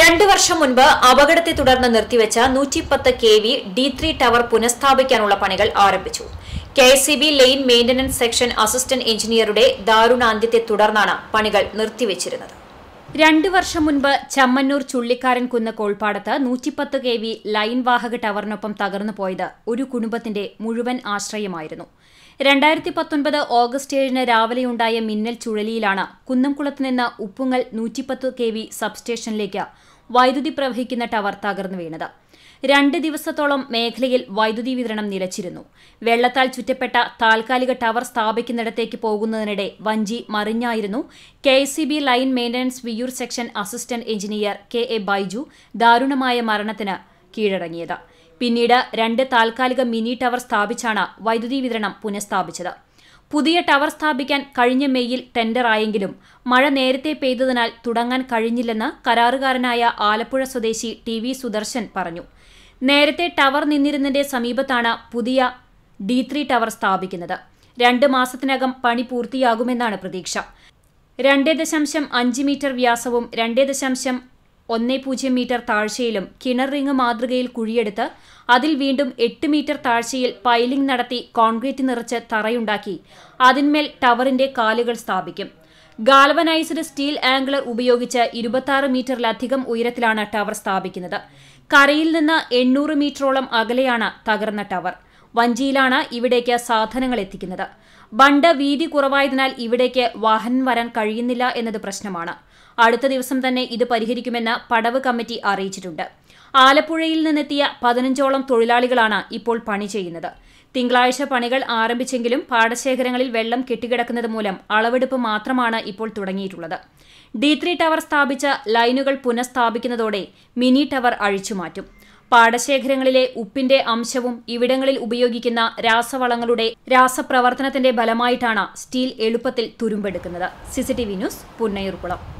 രണ്ടു വർഷം മുൻപ് അപകടത്തെ തുടർന്ന് നിർത്തിവെച്ച നൂറ്റിപ്പത്ത് K V D three tower പുനഃസ്ഥാപിക്കാനുള്ള പണികൾ ആരംഭിച്ചു K C B line maintenance section assistant എഞ്ചിനീയറുടെ ദാരുണാന്ത്യത്തെ തുടർന്നാണ് പണികൾ നിർത്തിവെച്ചിരുന്നത് രണ്ടു വർഷം മുൻപ് ചമ്മന്നൂർ ചുള്ളിക്കാരൻ കുന്ന് കോൾപ്പാടത്ത് നൂറ്റിപ്പത്ത് കെ വി ലൈൻ വാഹക ടവറിനൊപ്പം തകർന്നു പോയത് ഒരു കുടുംബത്തിന്റെ മുഴുവൻ ആശ്രയമായിരുന്നു രണ്ടായിരത്തി പത്തൊൻപത് ഓഗസ്റ്റ് ഏഴിന് രാവിലെയുണ്ടായ മിന്നൽ ചുഴലിയിലാണ് കുന്നംകുളത്ത് നിന്ന് ഉപ്പുങ്ങൽ നൂറ്റിപ്പത്ത് കെ വി സബ്സ്റ്റേഷനിലേക്ക് വൈദ്യുതി പ്രവഹിക്കുന്ന ടവർ തകർന്നു വീണത് രണ്ട് ദിവസത്തോളം മേഖലയിൽ വൈദ്യുതി വിതരണം നിലച്ചിരുന്നു വെള്ളത്താൽ ചുറ്റപ്പെട്ട താൽക്കാലിക ടവർ സ്ഥാപിക്കുന്നിടത്തേക്ക് പോകുന്നതിനിടെ വഞ്ചി മറിഞ്ഞായിരുന്നു K line maintenance Viyyur section assistant engineer K A Baiju ദാരുണമായ മരണത്തിന് കീഴടങ്ങിയത് പിന്നീട് രണ്ട് താൽക്കാലിക മിനി ടവർ സ്ഥാപിച്ചാണ് വൈദ്യുതി വിതരണം പുനഃസ്ഥാപിച്ചത് പുതിയ ടവർ സ്ഥാപിക്കാൻ കഴിഞ്ഞ മെയ്യിൽ ടെൻഡറായെങ്കിലും മഴ നേരത്തെ പെയ്തതിനാൽ തുടങ്ങാൻ കഴിഞ്ഞില്ലെന്ന് കരാറുകാരനായ ആലപ്പുഴ സ്വദേശി ടി വി സുദർശൻ പറഞ്ഞു നേരത്തെ ടവർ നിന്നിരുന്നതിന്റെ സമീപത്താണ് പുതിയ ഡി ത്രീ ടവർ സ്ഥാപിക്കുന്നത് രണ്ട് മാസത്തിനകം പണി പൂർത്തിയാകുമെന്നാണ് പ്രതീക്ഷ രണ്ടേ ദശാംശം അഞ്ച് മീറ്റർ വ്യാസവും രണ്ടേ ദശാംശം ഒന്നേ പൂജ്യം മീറ്റർ താഴ്ചയിലും കിണർ റിങ് മാതൃകയിൽ കുഴിയെടുത്ത് അതിൽ വീണ്ടും എട്ട് മീറ്റർ താഴ്ചയിൽ പൈലിംഗ് നടത്തി കോൺക്രീറ്റ് നിറച്ച് തറയുണ്ടാക്കി അതിന്മേൽ ടവറിന്റെ കാലുകൾ സ്ഥാപിക്കും ഗാൽവനൈസ്ഡ് സ്റ്റീൽ ആംഗിളർ ഉപയോഗിച്ച് ഇരുപത്തി മീറ്ററിലധികം ഉയരത്തിലാണ് ടവർ സ്ഥാപിക്കുന്നത് കരയിൽ നിന്ന് എണ്ണൂറ് മീറ്ററോളം അകലെയാണ് തകർന്ന ടവർ വഞ്ചിയിലാണ് ഇവിടേക്ക് സാധനങ്ങൾ എത്തിക്കുന്നത് ബണ്ട് വീതി കുറവായതിനാൽ ഇവിടേക്ക് വാഹനം വരാൻ കഴിയുന്നില്ല എന്നത് പ്രശ്നമാണ് അടുത്ത ദിവസം തന്നെ ഇത് പരിഹരിക്കുമെന്ന് പടവ് കമ്മിറ്റി അറിയിച്ചിട്ടുണ്ട് ആലപ്പുഴയിൽ നിന്നെത്തിയ പതിനഞ്ചോളം തൊഴിലാളികളാണ് ഇപ്പോൾ പണി ചെയ്യുന്നത് തിങ്കളാഴ്ച പണികൾ ആരംഭിച്ചെങ്കിലും പാടശേഖരങ്ങളിൽ വെള്ളം കെട്ടിക്കിടക്കുന്നത് മൂലം അളവെടുപ്പ് മാത്രമാണ് ഇപ്പോൾ തുടങ്ങിയിട്ടുള്ളത് ഡി ത്രീ ടവർ സ്ഥാപിച്ച ലൈനുകൾ പുനഃസ്ഥാപിക്കുന്നതോടെ മിനി ടവർ അഴിച്ചുമാറ്റും പാടശേഖരങ്ങളിലെ ഉപ്പിന്റെ അംശവും ഇവിടങ്ങളിൽ ഉപയോഗിക്കുന്ന രാസവളങ്ങളുടെ രാസപ്രവർത്തനത്തിന്റെ ഫലമായിട്ടാണ് സ്റ്റീൽ എളുപ്പത്തിൽ തുരുമ്പെടുക്കുന്നത് സിസിടിവി ന്യൂസ് പുന്നയൂർകുളം